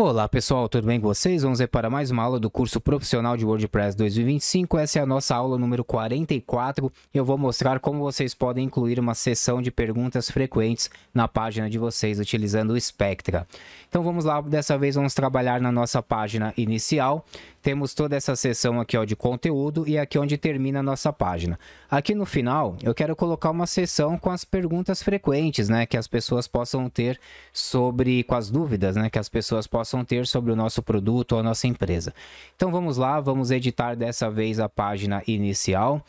Olá pessoal, tudo bem com vocês? Vamos ver para mais uma aula do curso profissional de WordPress 2025. Essa é a nossa aula número 44. Eu vou mostrar como vocês podem incluir uma sessão de perguntas frequentes na página de vocês utilizando o Spectra. Então vamos lá, dessa vez vamos trabalhar na nossa página inicial temos toda essa seção aqui ó, de conteúdo e aqui onde termina a nossa página. Aqui no final, eu quero colocar uma seção com as perguntas frequentes, né, que as pessoas possam ter sobre, com as dúvidas, né, que as pessoas possam ter sobre o nosso produto ou a nossa empresa. Então vamos lá, vamos editar dessa vez a página inicial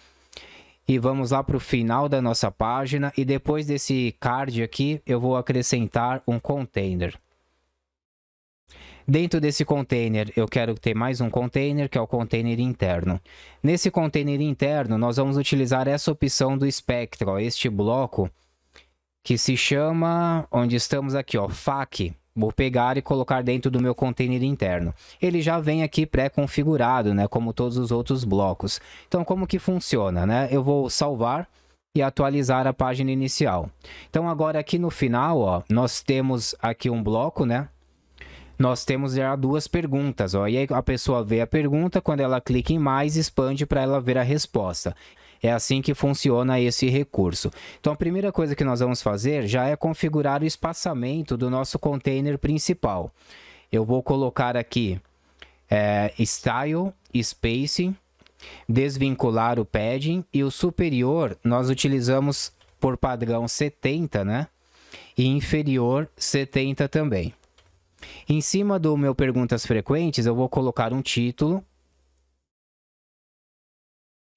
e vamos lá para o final da nossa página e depois desse card aqui eu vou acrescentar um container. Dentro desse container, eu quero ter mais um container, que é o container interno. Nesse container interno, nós vamos utilizar essa opção do espectro, ó, este bloco, que se chama, onde estamos aqui, ó, FAQ. Vou pegar e colocar dentro do meu container interno. Ele já vem aqui pré-configurado, né, como todos os outros blocos. Então, como que funciona, né? Eu vou salvar e atualizar a página inicial. Então, agora aqui no final, ó, nós temos aqui um bloco, né? nós temos já duas perguntas. Ó. E aí a pessoa vê a pergunta, quando ela clica em mais, expande para ela ver a resposta. É assim que funciona esse recurso. Então a primeira coisa que nós vamos fazer já é configurar o espaçamento do nosso container principal. Eu vou colocar aqui é, Style, Spacing, desvincular o padding e o superior nós utilizamos por padrão 70, né? E inferior 70 também. Em cima do meu perguntas frequentes, eu vou colocar um título.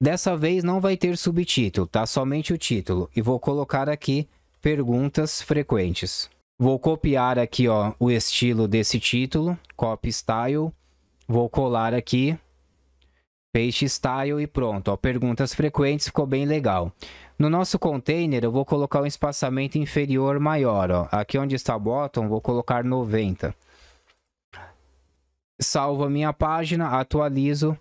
Dessa vez não vai ter subtítulo, tá? Somente o título. E vou colocar aqui perguntas frequentes. Vou copiar aqui, ó, o estilo desse título, copy style. Vou colar aqui, paste style e pronto, ó, perguntas frequentes, ficou bem legal. No nosso container, eu vou colocar um espaçamento inferior maior, ó. Aqui onde está bottom, vou colocar 90. Salvo a minha página, atualizo.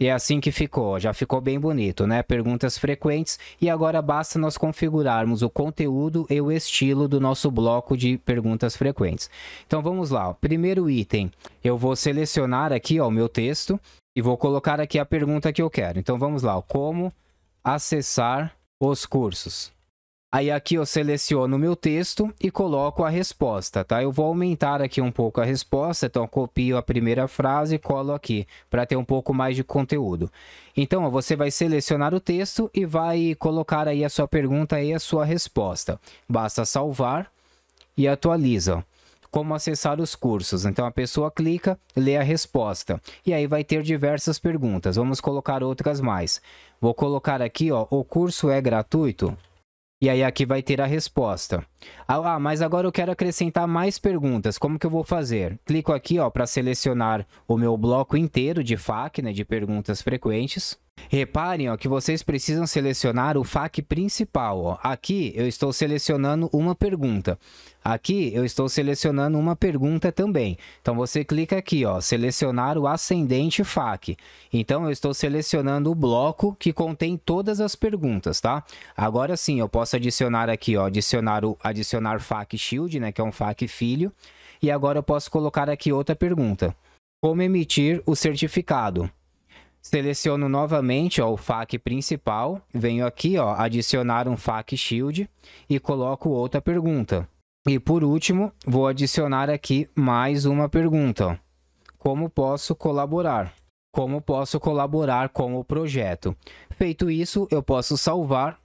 E é assim que ficou, já ficou bem bonito, né? Perguntas frequentes e agora basta nós configurarmos o conteúdo e o estilo do nosso bloco de perguntas frequentes. Então vamos lá, primeiro item, eu vou selecionar aqui ó, o meu texto e vou colocar aqui a pergunta que eu quero. Então vamos lá, como acessar os cursos. Aí aqui eu seleciono o meu texto e coloco a resposta, tá? Eu vou aumentar aqui um pouco a resposta, então copio a primeira frase e colo aqui, para ter um pouco mais de conteúdo. Então, ó, você vai selecionar o texto e vai colocar aí a sua pergunta e a sua resposta. Basta salvar e atualiza como acessar os cursos. Então a pessoa clica, lê a resposta e aí vai ter diversas perguntas. Vamos colocar outras mais. Vou colocar aqui, ó, o curso é gratuito? E aí aqui vai ter a resposta. Ah, ah mas agora eu quero acrescentar mais perguntas. Como que eu vou fazer? Clico aqui, ó, para selecionar o meu bloco inteiro de FAQ, né, de perguntas frequentes. Reparem ó, que vocês precisam selecionar o FAQ principal. Ó. Aqui eu estou selecionando uma pergunta. Aqui eu estou selecionando uma pergunta também. Então você clica aqui, ó, selecionar o ascendente FAQ. Então eu estou selecionando o bloco que contém todas as perguntas, tá? Agora sim, eu posso adicionar aqui, ó, adicionar o adicionar FAQ Shield, né, que é um FAQ filho. E agora eu posso colocar aqui outra pergunta. Como emitir o certificado? Seleciono novamente ó, o FAQ principal, venho aqui ó, adicionar um FAQ Shield e coloco outra pergunta. E por último, vou adicionar aqui mais uma pergunta. Como posso colaborar? Como posso colaborar com o projeto? Feito isso, eu posso salvar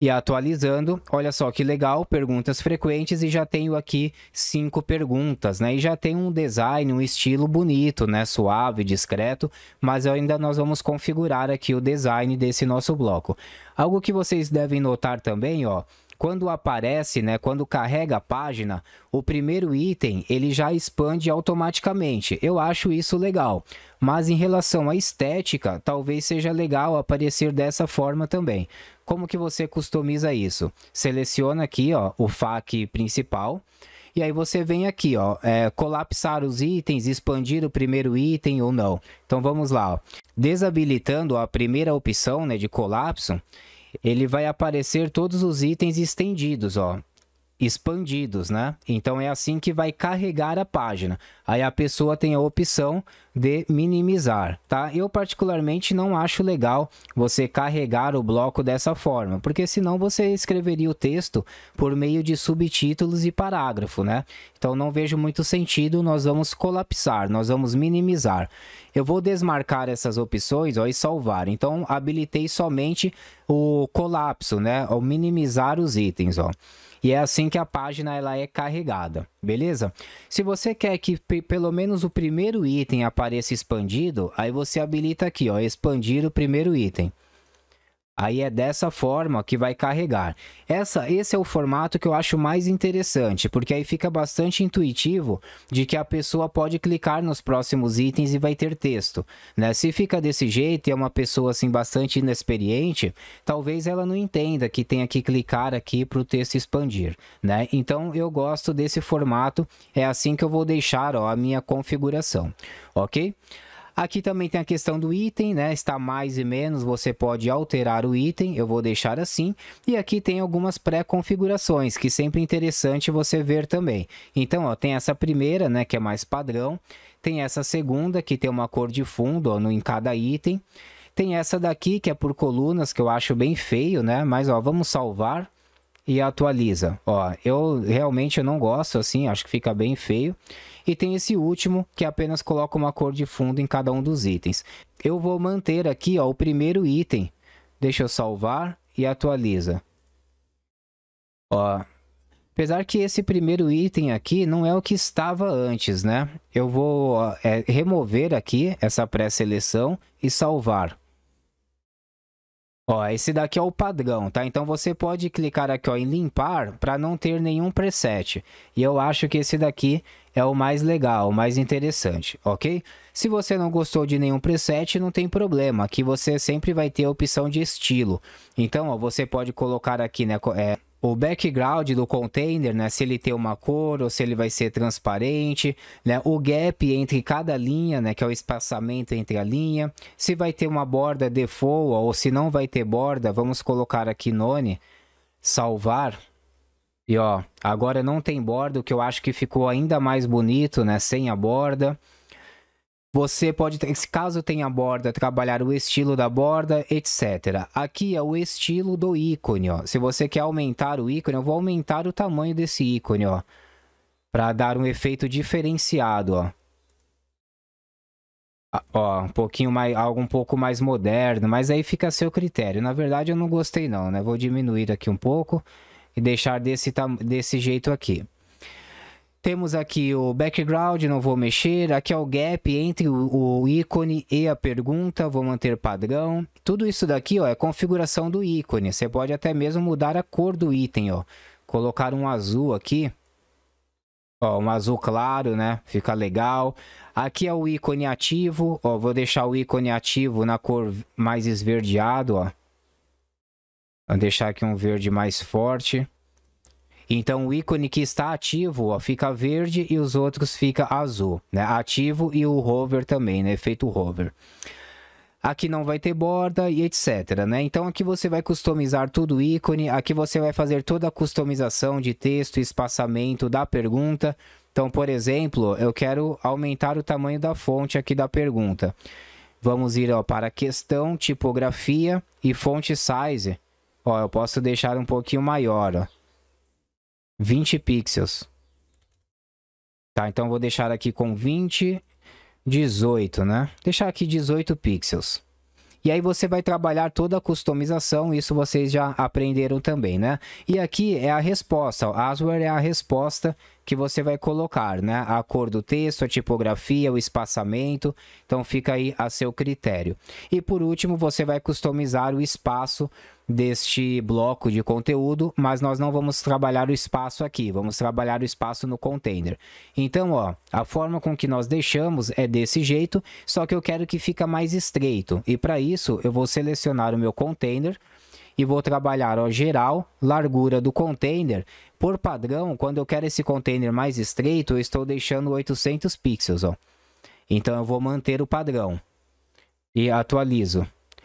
e atualizando, olha só que legal, perguntas frequentes e já tenho aqui cinco perguntas, né? E já tem um design, um estilo bonito, né? Suave, discreto, mas ainda nós vamos configurar aqui o design desse nosso bloco. Algo que vocês devem notar também, ó, quando aparece, né, quando carrega a página, o primeiro item ele já expande automaticamente. Eu acho isso legal. Mas em relação à estética, talvez seja legal aparecer dessa forma também. Como que você customiza isso? Seleciona aqui, ó, o FAQ principal. E aí você vem aqui, ó, é, colapsar os itens, expandir o primeiro item ou não. Então vamos lá, ó. desabilitando a primeira opção, né, de colapso, ele vai aparecer todos os itens estendidos, ó expandidos, né? Então é assim que vai carregar a página. Aí a pessoa tem a opção de minimizar, tá? Eu particularmente não acho legal você carregar o bloco dessa forma, porque senão você escreveria o texto por meio de subtítulos e parágrafo, né? Então não vejo muito sentido, nós vamos colapsar, nós vamos minimizar. Eu vou desmarcar essas opções ó, e salvar. Então habilitei somente o colapso, né? Ou minimizar os itens, ó e é assim que a página ela é carregada, beleza? Se você quer que pelo menos o primeiro item apareça expandido, aí você habilita aqui, ó, expandir o primeiro item. Aí é dessa forma que vai carregar. Essa, esse é o formato que eu acho mais interessante, porque aí fica bastante intuitivo de que a pessoa pode clicar nos próximos itens e vai ter texto. Né? Se fica desse jeito e é uma pessoa assim bastante inexperiente, talvez ela não entenda que tenha que clicar aqui para o texto expandir. Né? Então eu gosto desse formato, é assim que eu vou deixar ó, a minha configuração, ok? Aqui também tem a questão do item, né? Está mais e menos, você pode alterar o item, eu vou deixar assim. E aqui tem algumas pré-configurações, que sempre é interessante você ver também. Então, ó, tem essa primeira, né, que é mais padrão. Tem essa segunda, que tem uma cor de fundo ó, no, em cada item. Tem essa daqui, que é por colunas, que eu acho bem feio, né? Mas, ó, vamos salvar e atualiza. Ó, eu realmente eu não gosto assim, acho que fica bem feio e tem esse último que apenas coloca uma cor de fundo em cada um dos itens. Eu vou manter aqui ó, o primeiro item, deixa eu salvar e atualiza. Ó, apesar que esse primeiro item aqui não é o que estava antes, né? Eu vou ó, é, remover aqui essa pré-seleção e salvar. Ó, esse daqui é o padrão, tá? Então você pode clicar aqui ó, em limpar para não ter nenhum preset. E eu acho que esse daqui é o mais legal, o mais interessante, ok? Se você não gostou de nenhum preset, não tem problema. Aqui você sempre vai ter a opção de estilo. Então, ó, você pode colocar aqui, né? É, o background do container, né? Se ele tem uma cor ou se ele vai ser transparente, né? O gap entre cada linha, né? Que é o espaçamento entre a linha. Se vai ter uma borda default ou se não vai ter borda, vamos colocar aqui none, salvar. E ó, agora não tem borda, o que eu acho que ficou ainda mais bonito, né? Sem a borda. Você pode, caso tenha borda, trabalhar o estilo da borda, etc. Aqui é o estilo do ícone, ó. Se você quer aumentar o ícone, eu vou aumentar o tamanho desse ícone, ó. dar um efeito diferenciado, ó. Ah, ó, um pouquinho mais, algo um pouco mais moderno, mas aí fica a seu critério. Na verdade, eu não gostei não, né? Vou diminuir aqui um pouco e deixar desse, desse jeito aqui. Temos aqui o background, não vou mexer. Aqui é o gap entre o, ícone e a pergunta, vou manter padrão. Tudo isso daqui ó, é configuração do ícone. Você pode até mesmo mudar a cor do item. Ó. Colocar um azul aqui. Ó, um azul claro, né? Fica legal. Aqui é o ícone ativo. Ó, vou deixar o ícone ativo na cor mais esverdeado. Ó. Vou deixar aqui um verde mais forte. Então o ícone que está ativo ó, fica verde e os outros fica azul, né? Ativo e o hover também, né? Efeito hover. Aqui não vai ter borda e etc, né? Então aqui você vai customizar tudo o ícone, aqui você vai fazer toda a customização de texto, espaçamento da pergunta. Então, por exemplo, eu quero aumentar o tamanho da fonte aqui da pergunta. Vamos ir ó, para questão, tipografia e fonte size. Ó, eu posso deixar um pouquinho maior, ó. 20 pixels. Tá, então vou deixar aqui com 20, 18, né? Deixar aqui 18 pixels. E aí você vai trabalhar toda a customização, isso vocês já aprenderam também, né? E aqui é a resposta, o Asware é a resposta que você vai colocar, né? A cor do texto, a tipografia, o espaçamento. Então fica aí a seu critério. E por último, você vai customizar o espaço deste bloco de conteúdo, mas nós não vamos trabalhar o espaço aqui, vamos trabalhar o espaço no container. Então, ó, a forma com que nós deixamos é desse jeito, só que eu quero que fica mais estreito. E para isso, eu vou selecionar o meu container e vou trabalhar ó, geral, largura do container. Por padrão, quando eu quero esse container mais estreito, eu estou deixando 800 pixels. Ó. Então eu vou manter o padrão e atualizo.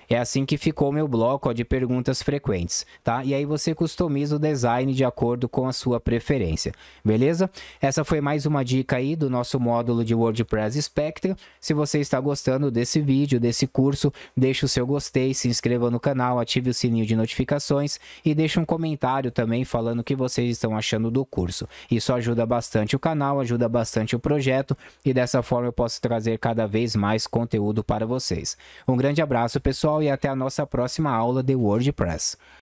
É assim que ficou meu bloco ó, de perguntas frequentes, tá? E aí você customiza o design de acordo com a sua preferência, beleza? Essa foi mais uma dica aí do nosso módulo de WordPress Spectre. Se você está gostando desse vídeo, desse curso, deixe o seu gostei, se inscreva no canal, ative o sininho de notificações e deixe um comentário também falando o que vocês estão achando do curso. Isso ajuda bastante o canal, ajuda bastante o projeto e dessa forma eu posso trazer cada vez mais conteúdo para vocês. Um grande abraço, pessoal! e até a nossa próxima aula de WordPress.